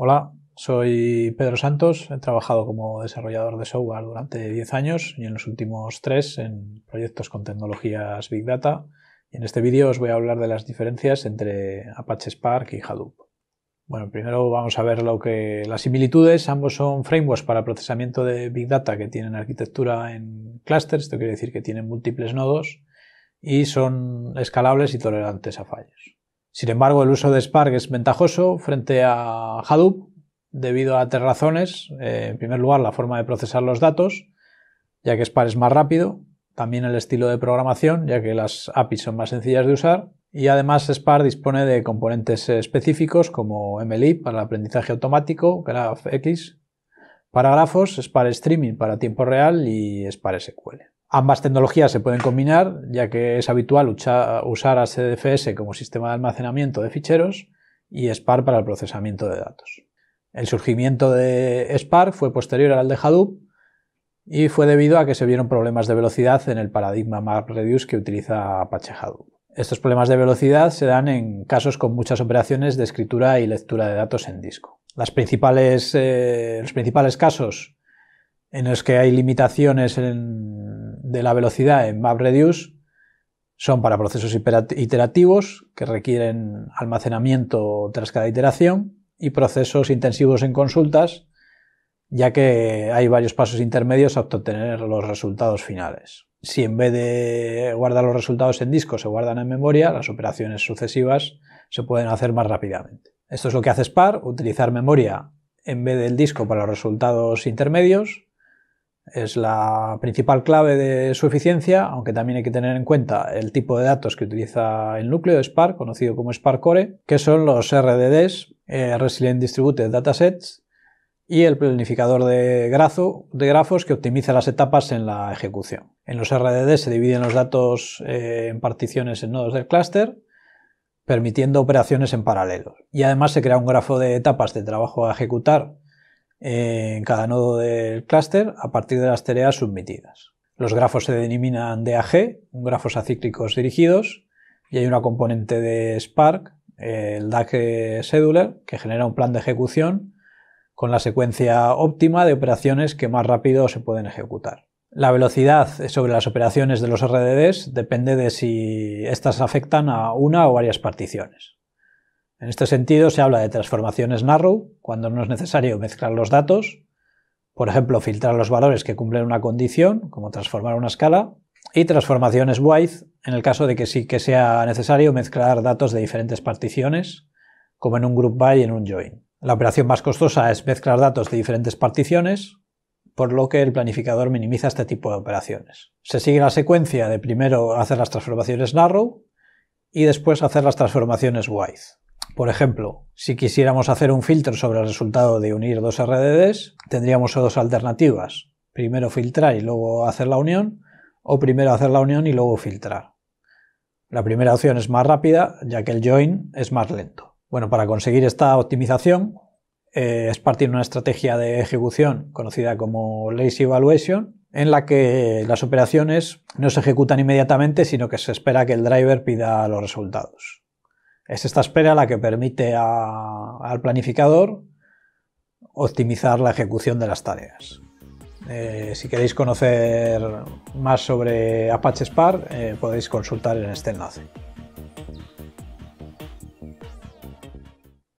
Hola, soy Pedro Santos, he trabajado como desarrollador de software durante 10 años y en los últimos 3 en proyectos con tecnologías Big Data. Y en este vídeo os voy a hablar de las diferencias entre Apache Spark y Hadoop. Bueno, primero vamos a ver lo que las similitudes. Ambos son frameworks para procesamiento de Big Data que tienen arquitectura en clusters, esto quiere decir que tienen múltiples nodos y son escalables y tolerantes a fallos. Sin embargo, el uso de Spark es ventajoso frente a Hadoop debido a tres razones. Eh, en primer lugar, la forma de procesar los datos, ya que Spark es más rápido. También el estilo de programación, ya que las APIs son más sencillas de usar. Y además Spark dispone de componentes específicos como MLI para el aprendizaje automático, GraphX para grafos, Spark Streaming para tiempo real y Spark SQL. Ambas tecnologías se pueden combinar, ya que es habitual usar CDFS como sistema de almacenamiento de ficheros y Spark para el procesamiento de datos. El surgimiento de Spark fue posterior al de Hadoop y fue debido a que se vieron problemas de velocidad en el paradigma MapReduce que utiliza Apache Hadoop. Estos problemas de velocidad se dan en casos con muchas operaciones de escritura y lectura de datos en disco. principales, eh, los principales casos en los que hay limitaciones en de la velocidad en MapReduce son para procesos iterativos que requieren almacenamiento tras cada iteración y procesos intensivos en consultas, ya que hay varios pasos intermedios a obtener los resultados finales. Si en vez de guardar los resultados en disco se guardan en memoria, las operaciones sucesivas se pueden hacer más rápidamente. Esto es lo que hace SPAR, utilizar memoria en vez del disco para los resultados intermedios es la principal clave de su eficiencia, aunque también hay que tener en cuenta el tipo de datos que utiliza el núcleo de Spark, conocido como Spark Core, que son los RDDs, eh, Resilient Distributed Datasets, y el planificador de, grafo, de, grafos que optimiza las etapas en la ejecución. En los RDDs se dividen los datos eh, en particiones en nodos del clúster, permitiendo operaciones en paralelo. Y además se crea un grafo de etapas de trabajo a ejecutar en cada nodo del clúster a partir de las tareas submitidas. Los grafos se denominan DAG, grafos acíclicos dirigidos, y hay una componente de Spark, el DAG Scheduler, que genera un plan de ejecución con la secuencia óptima de operaciones que más rápido se pueden ejecutar. La velocidad sobre las operaciones de los RDDs depende de si estas afectan a una o varias particiones. En este sentido, se habla de transformaciones narrow, cuando no es necesario mezclar los datos, por ejemplo, filtrar los valores que cumplen una condición, como transformar una escala, y transformaciones wide, en el caso de que sí que sea necesario mezclar datos de diferentes particiones, como en un group by y en un join. La operación más costosa es mezclar datos de diferentes particiones, por lo que el planificador minimiza este tipo de operaciones. Se sigue la secuencia de primero hacer las transformaciones narrow y después hacer las transformaciones wide. Por ejemplo, si quisiéramos hacer un filtro sobre el resultado de unir dos RDDs, tendríamos dos alternativas. Primero filtrar y luego hacer la unión, o primero hacer la unión y luego filtrar. La primera opción es más rápida, ya que el join es más lento. Bueno, para conseguir esta optimización eh, es partir de una estrategia de ejecución conocida como Lazy Evaluation, en la que las operaciones no se ejecutan inmediatamente, sino que se espera que el driver pida los resultados. Es esta espera la que permite al planificador optimizar la ejecución de las tareas. Eh, si queréis conocer más sobre Apache Spark, eh, podéis consultar en este enlace.